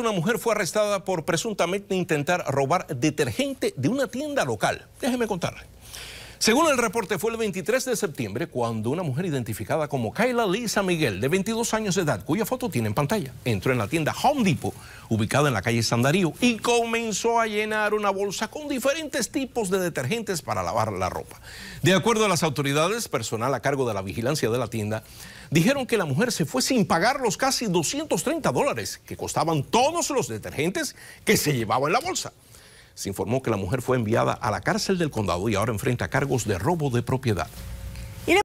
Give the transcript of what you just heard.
una mujer fue arrestada por presuntamente intentar robar detergente de una tienda local. Déjeme contarle. Según el reporte, fue el 23 de septiembre cuando una mujer identificada como Kayla Lisa Miguel, de 22 años de edad, cuya foto tiene en pantalla, entró en la tienda Home Depot, ubicada en la calle Sandarío, y comenzó a llenar una bolsa con diferentes tipos de detergentes para lavar la ropa. De acuerdo a las autoridades, personal a cargo de la vigilancia de la tienda, dijeron que la mujer se fue sin pagar los casi 230 dólares que costaban todos los detergentes que se llevaba en la bolsa se informó que la mujer fue enviada a la cárcel del condado y ahora enfrenta cargos de robo de propiedad.